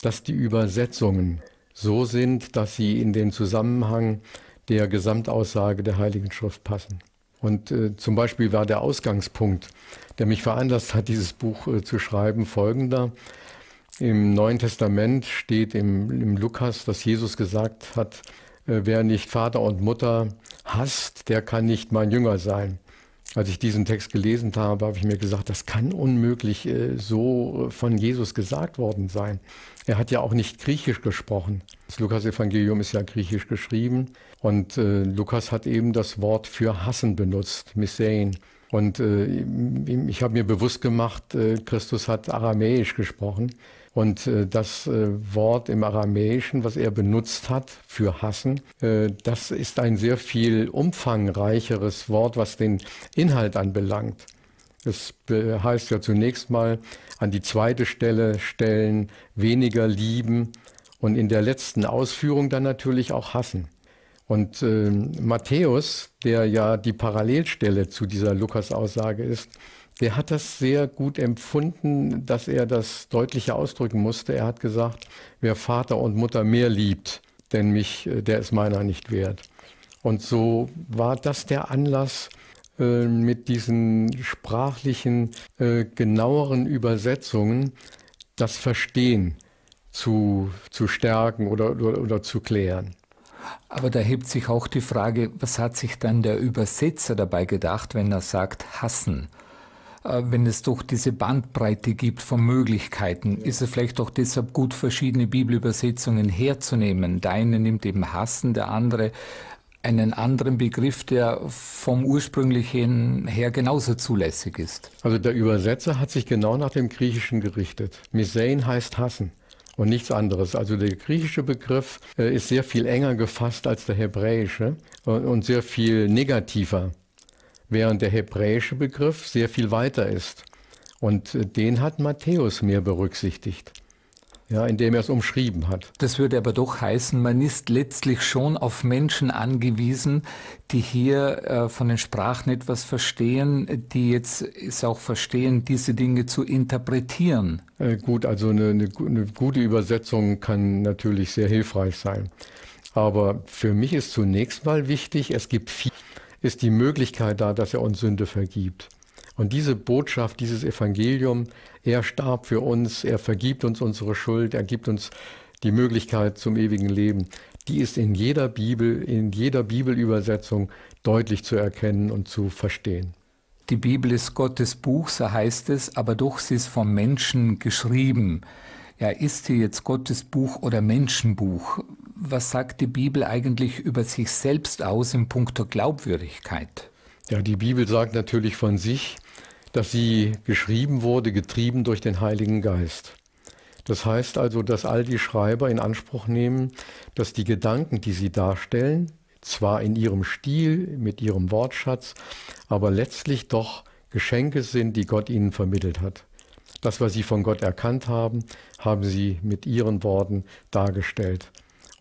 dass die Übersetzungen so sind, dass sie in den Zusammenhang der Gesamtaussage der Heiligen Schrift passen. Und äh, zum Beispiel war der Ausgangspunkt, der mich veranlasst hat, dieses Buch äh, zu schreiben, folgender. Im Neuen Testament steht im, im Lukas, dass Jesus gesagt hat, äh, wer nicht Vater und Mutter hasst, der kann nicht mein Jünger sein als ich diesen Text gelesen habe, habe ich mir gesagt, das kann unmöglich äh, so äh, von Jesus gesagt worden sein. Er hat ja auch nicht Griechisch gesprochen. Das Lukas-Evangelium ist ja griechisch geschrieben und äh, Lukas hat eben das Wort für hassen benutzt, Missein. Und äh, ich habe mir bewusst gemacht, äh, Christus hat aramäisch gesprochen und äh, das äh, Wort im Aramäischen, was er benutzt hat für hassen, äh, das ist ein sehr viel umfangreicheres Wort, was den Inhalt anbelangt. Es heißt ja zunächst mal an die zweite Stelle stellen, weniger lieben und in der letzten Ausführung dann natürlich auch hassen. Und äh, Matthäus, der ja die Parallelstelle zu dieser Lukas-Aussage ist, der hat das sehr gut empfunden, dass er das deutlicher ausdrücken musste. Er hat gesagt, wer Vater und Mutter mehr liebt, denn mich, äh, der ist meiner nicht wert. Und so war das der Anlass, äh, mit diesen sprachlichen, äh, genaueren Übersetzungen das Verstehen zu, zu stärken oder, oder, oder zu klären. Aber da hebt sich auch die Frage, was hat sich dann der Übersetzer dabei gedacht, wenn er sagt hassen? Äh, wenn es doch diese Bandbreite gibt von Möglichkeiten, ist es vielleicht auch deshalb gut, verschiedene Bibelübersetzungen herzunehmen. Der eine nimmt eben Hassen, der andere einen anderen Begriff, der vom ursprünglichen her genauso zulässig ist. Also der Übersetzer hat sich genau nach dem Griechischen gerichtet. Misein heißt hassen und nichts anderes. Also der griechische Begriff äh, ist sehr viel enger gefasst als der hebräische und sehr viel negativer während der hebräische Begriff sehr viel weiter ist. Und äh, den hat Matthäus mehr berücksichtigt. Ja, indem er es umschrieben hat. Das würde aber doch heißen, man ist letztlich schon auf Menschen angewiesen, die hier äh, von den Sprachen etwas verstehen, die jetzt es auch verstehen, diese Dinge zu interpretieren. Äh, gut, also eine, eine, eine gute Übersetzung kann natürlich sehr hilfreich sein. Aber für mich ist zunächst mal wichtig, es gibt viele ist die Möglichkeit da, dass er uns Sünde vergibt. Und diese Botschaft, dieses Evangelium, er starb für uns, er vergibt uns unsere Schuld, er gibt uns die Möglichkeit zum ewigen Leben, die ist in jeder Bibel, in jeder Bibelübersetzung deutlich zu erkennen und zu verstehen. Die Bibel ist Gottes Buch, so heißt es, aber doch sie ist vom Menschen geschrieben. Ja, ist sie jetzt Gottes Buch oder Menschenbuch? was sagt die Bibel eigentlich über sich selbst aus im Punkto Glaubwürdigkeit? Ja, die Bibel sagt natürlich von sich, dass sie geschrieben wurde, getrieben durch den Heiligen Geist. Das heißt also, dass all die Schreiber in Anspruch nehmen, dass die Gedanken, die sie darstellen, zwar in ihrem Stil, mit ihrem Wortschatz, aber letztlich doch Geschenke sind, die Gott ihnen vermittelt hat. Das, was sie von Gott erkannt haben, haben sie mit ihren Worten dargestellt.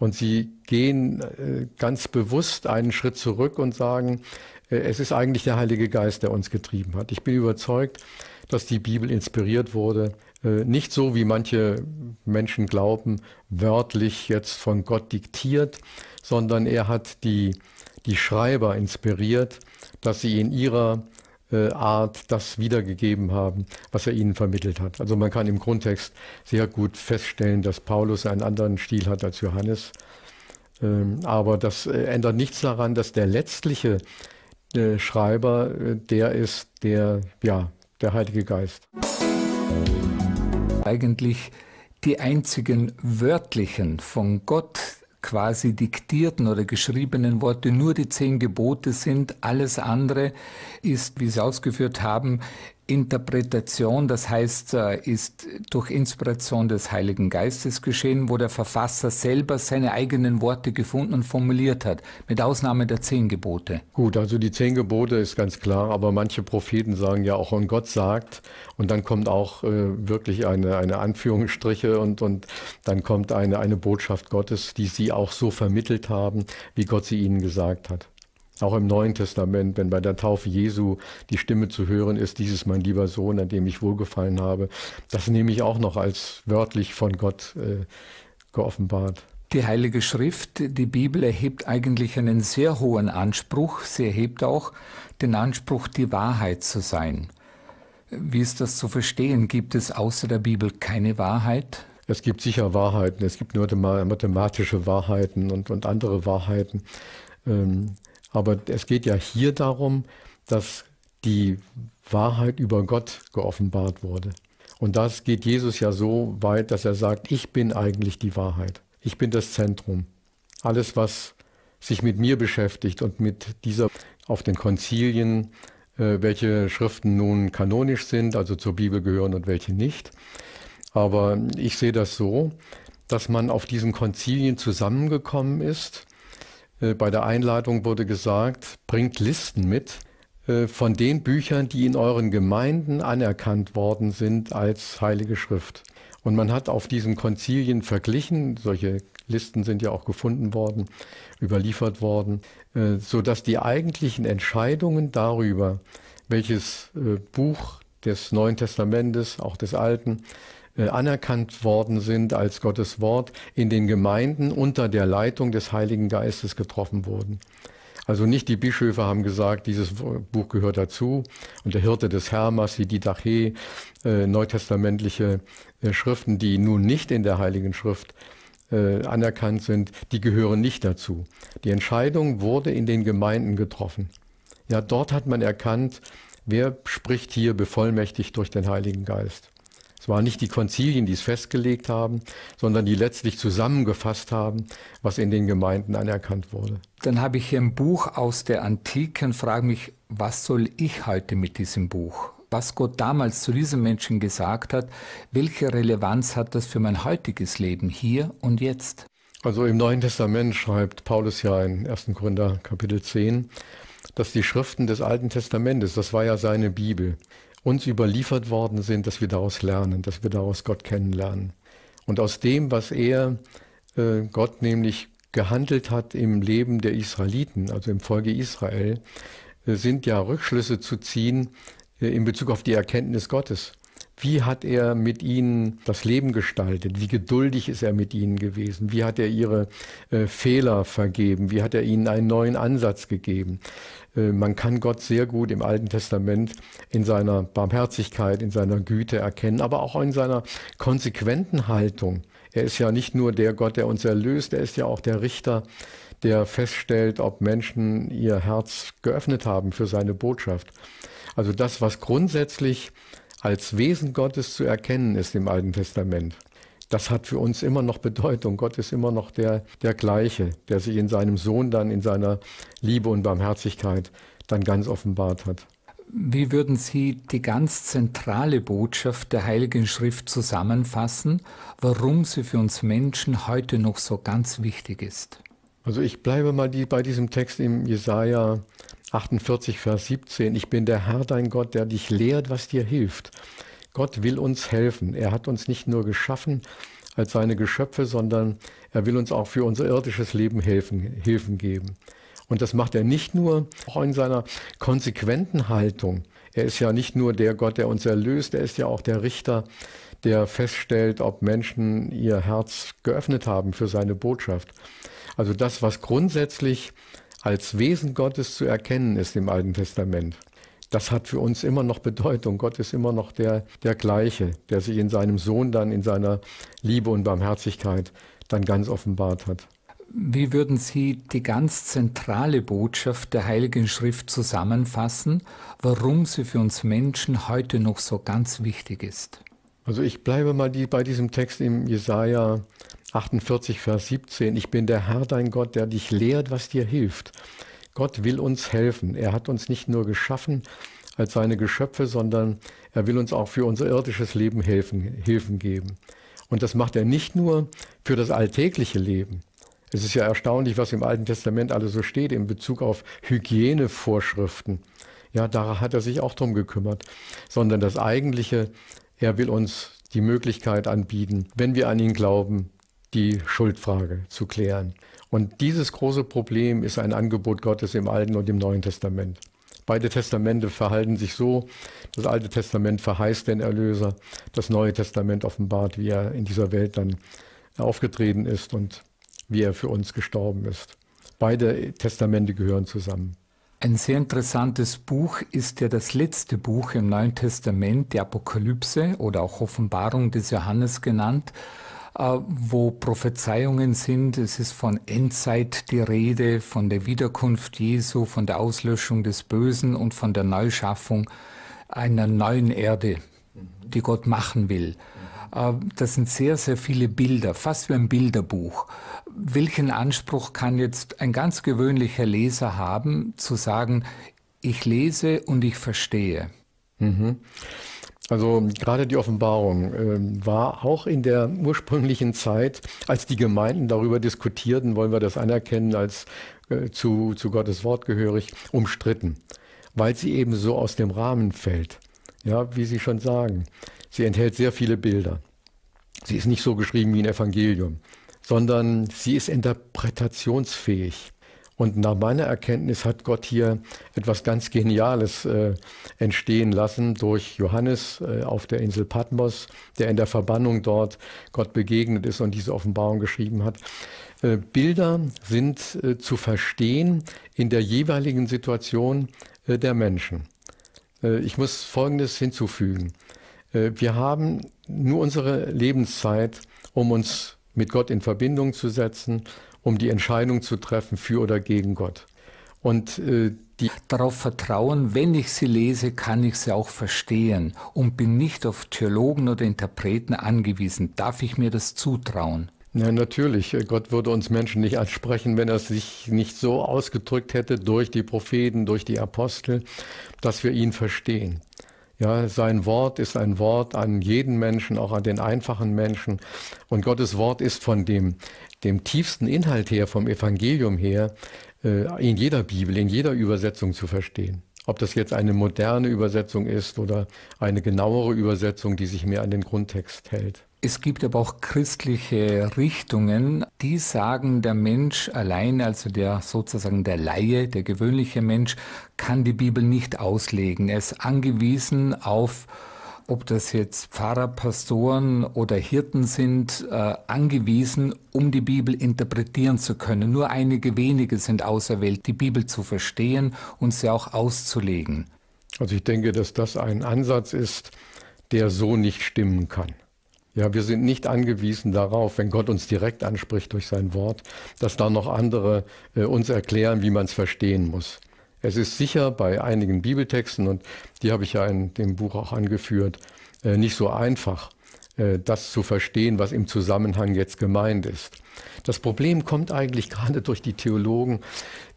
Und sie gehen äh, ganz bewusst einen Schritt zurück und sagen, äh, es ist eigentlich der Heilige Geist, der uns getrieben hat. Ich bin überzeugt, dass die Bibel inspiriert wurde, äh, nicht so, wie manche Menschen glauben, wörtlich jetzt von Gott diktiert, sondern er hat die, die Schreiber inspiriert, dass sie in ihrer äh, Art das wiedergegeben haben, was er ihnen vermittelt hat. Also man kann im Grundtext sehr gut feststellen, dass Paulus einen anderen Stil hat als Johannes. Ähm, aber das äh, ändert nichts daran, dass der letztliche äh, Schreiber der ist, der, ja, der Heilige Geist. Eigentlich die einzigen wörtlichen von Gott quasi diktierten oder geschriebenen Worte nur die zehn Gebote sind. Alles andere ist, wie Sie ausgeführt haben, Interpretation, das heißt, äh, ist durch Inspiration des Heiligen Geistes geschehen, wo der Verfasser selber seine eigenen Worte gefunden und formuliert hat, mit Ausnahme der zehn Gebote. Gut, also die zehn Gebote ist ganz klar, aber manche Propheten sagen ja auch, und Gott sagt, und dann kommt auch äh, wirklich eine, eine Anführungsstriche und, und dann kommt eine, eine Botschaft Gottes, die sie auch so vermittelt haben, wie Gott sie ihnen gesagt hat. Auch im Neuen Testament, wenn bei der Taufe Jesu die Stimme zu hören ist, dieses mein lieber Sohn, an dem ich wohlgefallen habe. Das nehme ich auch noch als wörtlich von Gott äh, geoffenbart. Die Heilige Schrift, die Bibel erhebt eigentlich einen sehr hohen Anspruch. Sie erhebt auch den Anspruch, die Wahrheit zu sein. Wie ist das zu verstehen? Gibt es außer der Bibel keine Wahrheit? Es gibt sicher Wahrheiten, es gibt nur mathematische Wahrheiten und, und andere Wahrheiten. Ähm, aber es geht ja hier darum, dass die Wahrheit über Gott geoffenbart wurde. Und das geht Jesus ja so weit, dass er sagt, ich bin eigentlich die Wahrheit. Ich bin das Zentrum. Alles, was sich mit mir beschäftigt und mit dieser auf den Konzilien, äh, welche Schriften nun kanonisch sind, also zur Bibel gehören und welche nicht. Aber ich sehe das so, dass man auf diesen Konzilien zusammengekommen ist äh, bei der Einladung wurde gesagt, bringt Listen mit äh, von den Büchern, die in euren Gemeinden anerkannt worden sind als Heilige Schrift. Und man hat auf diesen Konzilien verglichen, solche Listen sind ja auch gefunden worden, überliefert worden, äh, so dass die eigentlichen Entscheidungen darüber, welches Buch des Neuen Testamentes, auch des Alten, äh, anerkannt worden sind als Gottes Wort, in den Gemeinden unter der Leitung des Heiligen Geistes getroffen wurden. Also nicht die Bischöfe haben gesagt, dieses Buch gehört dazu und der Hirte des Hermas, die Didache, äh, neutestamentliche äh, Schriften, die nun nicht in der Heiligen Schrift äh, anerkannt sind, die gehören nicht dazu. Die Entscheidung wurde in den Gemeinden getroffen. Ja, dort hat man erkannt, wer spricht hier bevollmächtigt durch den Heiligen Geist. Es waren nicht die Konzilien, die es festgelegt haben, sondern die letztlich zusammengefasst haben, was in den Gemeinden anerkannt wurde. Dann habe ich hier ein Buch aus der Antike und frage mich, was soll ich heute mit diesem Buch? Was Gott damals zu diesem Menschen gesagt hat, welche Relevanz hat das für mein heutiges Leben hier und jetzt? Also im Neuen Testament schreibt Paulus ja in 1. Korinther Kapitel 10, dass die Schriften des Alten Testamentes, das war ja seine Bibel, uns überliefert worden sind, dass wir daraus lernen, dass wir daraus Gott kennenlernen. Und aus dem, was er, äh, Gott nämlich gehandelt hat im Leben der Israeliten, also im Folge Israel, äh, sind ja Rückschlüsse zu ziehen äh, in Bezug auf die Erkenntnis Gottes. Wie hat er mit ihnen das Leben gestaltet? Wie geduldig ist er mit ihnen gewesen? Wie hat er ihre äh, Fehler vergeben? Wie hat er ihnen einen neuen Ansatz gegeben? Äh, man kann Gott sehr gut im Alten Testament in seiner Barmherzigkeit, in seiner Güte erkennen, aber auch in seiner konsequenten Haltung. Er ist ja nicht nur der Gott, der uns erlöst, er ist ja auch der Richter, der feststellt, ob Menschen ihr Herz geöffnet haben für seine Botschaft. Also das, was grundsätzlich als Wesen Gottes zu erkennen ist im Alten Testament das hat für uns immer noch Bedeutung. Gott ist immer noch der, der gleiche, der sich in seinem Sohn dann, in seiner Liebe und Barmherzigkeit dann ganz offenbart hat. Wie würden Sie die ganz zentrale Botschaft der Heiligen Schrift zusammenfassen, warum sie für uns Menschen heute noch so ganz wichtig ist? Also ich bleibe mal die, bei diesem Text im Jesaja 48, Vers 17. Ich bin der Herr, dein Gott, der dich lehrt, was dir hilft Gott will uns helfen. Er hat uns nicht nur geschaffen als seine Geschöpfe, sondern er will uns auch für unser irdisches Leben helfen, Hilfen geben. Und das macht er nicht nur auch in seiner konsequenten Haltung. Er ist ja nicht nur der Gott, der uns erlöst, er ist ja auch der Richter, der feststellt, ob Menschen ihr Herz geöffnet haben für seine Botschaft. Also das, was grundsätzlich als Wesen Gottes zu erkennen ist im Alten Testament das hat für uns immer noch Bedeutung. Gott ist immer noch der, der gleiche, der sich in seinem Sohn dann, in seiner Liebe und Barmherzigkeit dann ganz offenbart hat. Wie würden Sie die ganz zentrale Botschaft der Heiligen Schrift zusammenfassen, warum sie für uns Menschen heute noch so ganz wichtig ist? Also ich bleibe mal die, bei diesem Text im Jesaja 48, Vers 17. Ich bin der Herr, dein Gott, der dich lehrt, was dir hilft Gott will uns helfen. Er hat uns nicht nur geschaffen als seine Geschöpfe, sondern er will uns auch für unser irdisches Leben helfen, Hilfen geben. Und das macht er nicht nur für das alltägliche Leben. Es ist ja erstaunlich, was im Alten Testament alles so steht in Bezug auf Hygienevorschriften. Ja, da hat er sich auch drum gekümmert, sondern das eigentliche, er will uns die Möglichkeit anbieten, wenn wir an ihn glauben, die Schuldfrage zu klären. Und dieses große Problem ist ein Angebot Gottes im Alten und im Neuen Testament. Beide Testamente verhalten sich so. Das Alte Testament verheißt den Erlöser. Das Neue Testament offenbart, wie er in dieser Welt dann aufgetreten ist und wie er für uns gestorben ist. Beide Testamente gehören zusammen. Ein sehr interessantes Buch ist ja das letzte Buch im Neuen Testament, die Apokalypse oder auch Offenbarung des Johannes genannt. Äh, wo Prophezeiungen sind. Es ist von Endzeit die Rede, von der Wiederkunft Jesu, von der Auslöschung des Bösen und von der Neuschaffung einer neuen Erde, die Gott machen will. Äh, das sind sehr, sehr viele Bilder, fast wie ein Bilderbuch. Welchen Anspruch kann jetzt ein ganz gewöhnlicher Leser haben, zu sagen, ich lese und ich verstehe? Mhm. Also gerade die Offenbarung äh, war auch in der ursprünglichen Zeit, als die Gemeinden darüber diskutierten, wollen wir das anerkennen als äh, zu, zu Gottes Wort gehörig, umstritten, weil sie eben so aus dem Rahmen fällt. Ja, wie Sie schon sagen, sie enthält sehr viele Bilder. Sie ist nicht so geschrieben wie ein Evangelium, sondern sie ist interpretationsfähig. Und nach meiner Erkenntnis hat Gott hier etwas ganz Geniales äh, entstehen lassen durch Johannes äh, auf der Insel Patmos, der in der Verbannung dort Gott begegnet ist und diese Offenbarung geschrieben hat. Äh, Bilder sind äh, zu verstehen in der jeweiligen Situation äh, der Menschen. Äh, ich muss Folgendes hinzufügen. wir haben nur unsere Lebenszeit, um uns mit Gott in Verbindung zu setzen, um die Entscheidung zu treffen für oder gegen Gott. Und äh, die darauf vertrauen, wenn ich sie lese, kann ich sie auch verstehen und bin nicht auf Theologen oder Interpreten angewiesen. Darf ich mir das zutrauen? ja, natürlich. Äh, Gott würde uns Menschen nicht ansprechen, wenn er sich nicht so ausgedrückt hätte durch die Propheten, durch die Apostel, dass wir ihn verstehen. Ja, sein Wort ist ein Wort an jeden Menschen, auch an den einfachen Menschen. Und Gottes Wort ist von dem, dem tiefsten Inhalt her, vom Evangelium her, äh, in jeder Bibel, in jeder Übersetzung zu verstehen. Ob das jetzt eine moderne Übersetzung ist oder eine genauere Übersetzung, die sich mehr an den Grundtext hält. Es gibt aber auch christliche Richtungen, die sagen, der Mensch allein, also der sozusagen der Laie, der gewöhnliche Mensch, kann die Bibel nicht auslegen. Er ist angewiesen auf ob das jetzt Pfarrer, Pastoren oder Hirten sind, äh, angewiesen, um die Bibel interpretieren zu können. Nur einige wenige sind auserwählt, die Bibel zu verstehen und sie auch auszulegen. Also ich denke, dass das ein Ansatz ist, der so nicht stimmen kann. Ja, wir sind nicht angewiesen darauf, wenn Gott uns direkt anspricht durch sein Wort, dass da noch andere äh, uns erklären, wie man es verstehen muss. Es ist sicher bei einigen Bibeltexten, und die habe ich ja in dem Buch auch angeführt, äh, nicht so einfach, äh, das zu verstehen, was im Zusammenhang jetzt gemeint ist. Das Problem kommt eigentlich gerade durch die Theologen,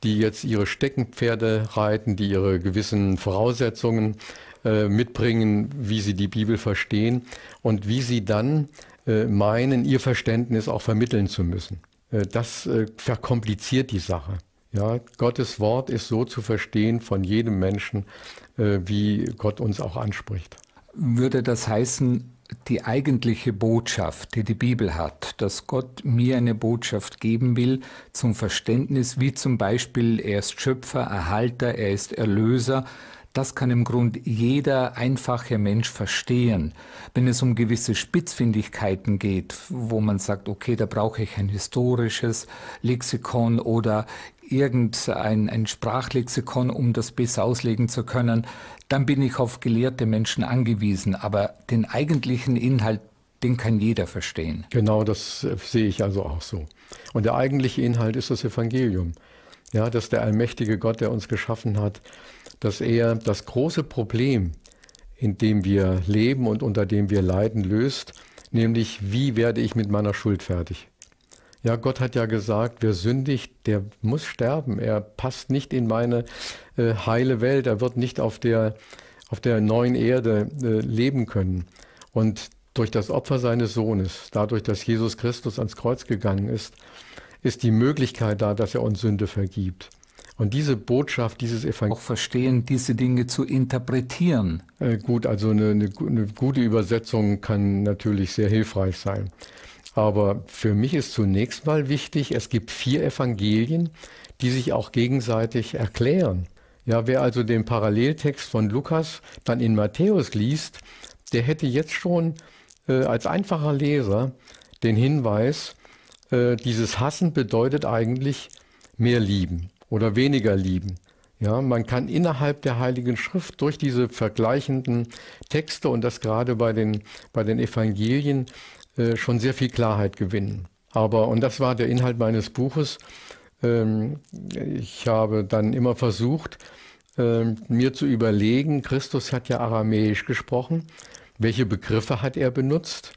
die jetzt ihre Steckenpferde reiten, die ihre gewissen Voraussetzungen äh, mitbringen, wie sie die Bibel verstehen und wie sie dann äh, meinen, ihr Verständnis auch vermitteln zu müssen. Äh, das äh, verkompliziert die Sache. Ja, Gottes Wort ist so zu verstehen von jedem Menschen, äh, wie Gott uns auch anspricht. Würde das heißen, die eigentliche Botschaft, die die Bibel hat, dass Gott mir eine Botschaft geben will zum Verständnis, wie zum Beispiel er ist Schöpfer, Erhalter, er ist Erlöser, das kann im Grund jeder einfache Mensch verstehen. Wenn es um gewisse Spitzfindigkeiten geht, wo man sagt, okay, da brauche ich ein historisches Lexikon oder irgendein ein Sprachlexikon, um das besser auslegen zu können, dann bin ich auf gelehrte Menschen angewiesen. Aber den eigentlichen Inhalt, den kann jeder verstehen. Genau, das äh, sehe ich also auch so. Und der eigentliche Inhalt ist das Evangelium. Ja, dass der allmächtige Gott, der uns geschaffen hat, dass er das große Problem, in dem wir leben und unter dem wir leiden, löst, nämlich wie werde ich mit meiner Schuld fertig? Ja, Gott hat ja gesagt, wer sündigt, der muss sterben. Er passt nicht in meine äh, heile Welt. Er wird nicht auf der, auf der neuen Erde äh, leben können. Und durch das Opfer seines Sohnes, dadurch, dass Jesus Christus ans Kreuz gegangen ist, ist die Möglichkeit da, dass er uns Sünde vergibt. Und diese Botschaft, dieses Evangelium. Auch verstehen, diese Dinge zu interpretieren. Äh, gut, also eine, eine, eine gute Übersetzung kann natürlich sehr hilfreich sein. Aber für mich ist zunächst mal wichtig, es gibt vier Evangelien, die sich auch gegenseitig erklären. Ja, wer also den Paralleltext von Lukas dann in Matthäus liest, der hätte jetzt schon äh, als einfacher Leser den Hinweis, äh, dieses Hassen bedeutet eigentlich mehr Lieben oder weniger lieben. Ja, man kann innerhalb der Heiligen Schrift durch diese vergleichenden Texte und das gerade bei den, bei den Evangelien äh, schon sehr viel Klarheit gewinnen. Aber, und das war der Inhalt meines Buches, ähm, ich habe dann immer versucht, ähm, mir zu überlegen, Christus hat ja aramäisch gesprochen, welche Begriffe hat er benutzt?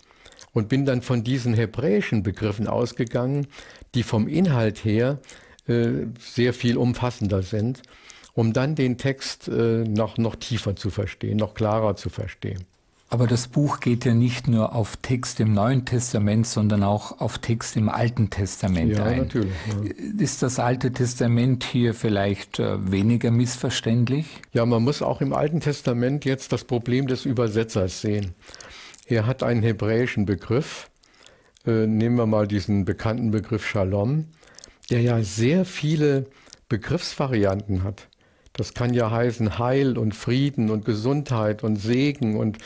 Und bin dann von diesen hebräischen Begriffen ausgegangen, die vom Inhalt her äh, sehr viel umfassender sind, um dann den Text äh, noch, noch tiefer zu verstehen, noch klarer zu verstehen. Aber das Buch geht ja nicht nur auf Text im Neuen Testament, sondern auch auf Text im Alten Testament ja, ein. Natürlich, ja. Ist das Alte Testament hier vielleicht äh, weniger missverständlich? Ja, man muss auch im Alten Testament jetzt das Problem des Übersetzers sehen. Er hat einen hebräischen Begriff. Äh, nehmen wir mal diesen bekannten Begriff Shalom der ja sehr viele Begriffsvarianten hat. Das kann ja heißen Heil und Frieden und Gesundheit und Segen. Und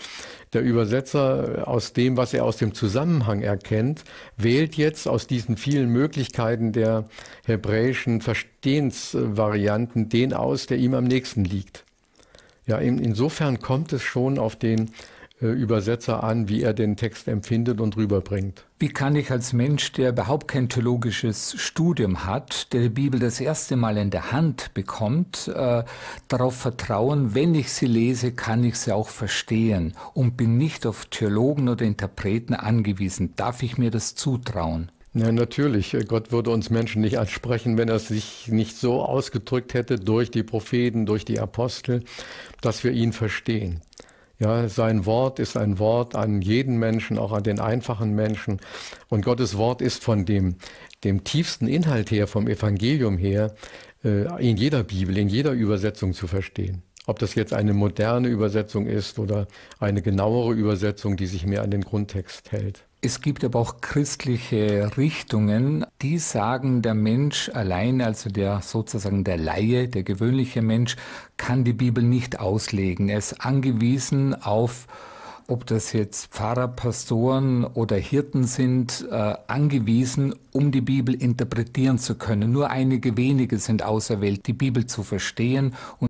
der Übersetzer aus dem, was er aus dem Zusammenhang erkennt, wählt jetzt aus diesen vielen Möglichkeiten der hebräischen Verstehensvarianten den aus, der ihm am nächsten liegt. Ja, insofern kommt es schon auf den äh, Übersetzer an, wie er den Text empfindet und rüberbringt. Wie kann ich als Mensch, der überhaupt kein theologisches Studium hat, der die Bibel das erste Mal in der Hand bekommt, äh, darauf vertrauen, wenn ich sie lese, kann ich sie auch verstehen und bin nicht auf Theologen oder Interpreten angewiesen? Darf ich mir das zutrauen? Ja, natürlich. Äh, Gott würde uns Menschen nicht ansprechen, wenn er sich nicht so ausgedrückt hätte durch die Propheten, durch die Apostel, dass wir ihn verstehen. Ja, sein Wort ist ein Wort an jeden Menschen, auch an den einfachen Menschen. Und Gottes Wort ist von dem, dem tiefsten Inhalt her, vom Evangelium her, äh, in jeder Bibel, in jeder Übersetzung zu verstehen. Ob das jetzt eine moderne Übersetzung ist oder eine genauere Übersetzung, die sich mehr an den Grundtext hält. Es gibt aber auch christliche Richtungen, die sagen, der Mensch allein, also der sozusagen der Laie, der gewöhnliche Mensch, kann die Bibel nicht auslegen. Er ist angewiesen auf ob das jetzt Pfarrer, Pastoren oder Hirten sind, äh, angewiesen, um die Bibel interpretieren zu können. Nur einige wenige sind auserwählt, die Bibel zu verstehen und